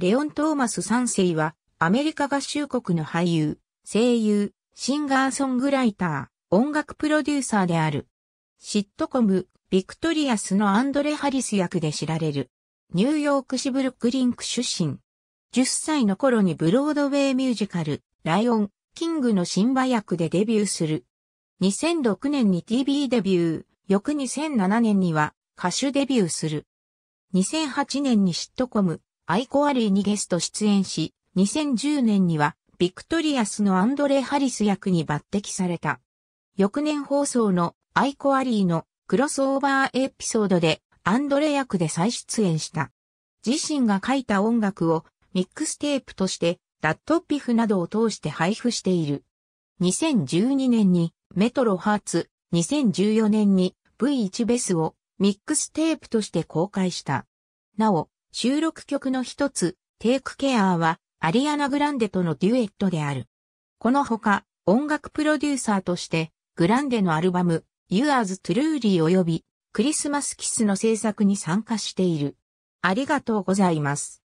レオン・トーマス3世は、アメリカ合衆国の俳優、声優、シンガーソングライター、音楽プロデューサーである。シットコム、ビクトリアスのアンドレ・ハリス役で知られる。ニューヨーク市ブルックリンク出身。10歳の頃にブロードウェイミュージカル、ライオン、キングのシンバ役でデビューする。2006年に TV デビュー、翌2007年には歌手デビューする。2008年にシットコム、アイコアリーにゲスト出演し、2010年には、ビクトリアスのアンドレ・ハリス役に抜擢された。翌年放送のアイコアリーのクロスオーバーエピソードでアンドレ役で再出演した。自身が書いた音楽をミックステープとしてラットピフなどを通して配布している。2012年にメトロハーツ、2014年に V1 ベスをミックステープとして公開した。なお、収録曲の一つ、テイクケアは、アリアナ・グランデとのデュエットである。このほか、音楽プロデューサーとして、グランデのアルバム、Yours Truly 及び、クリスマスキスの制作に参加している。ありがとうございます。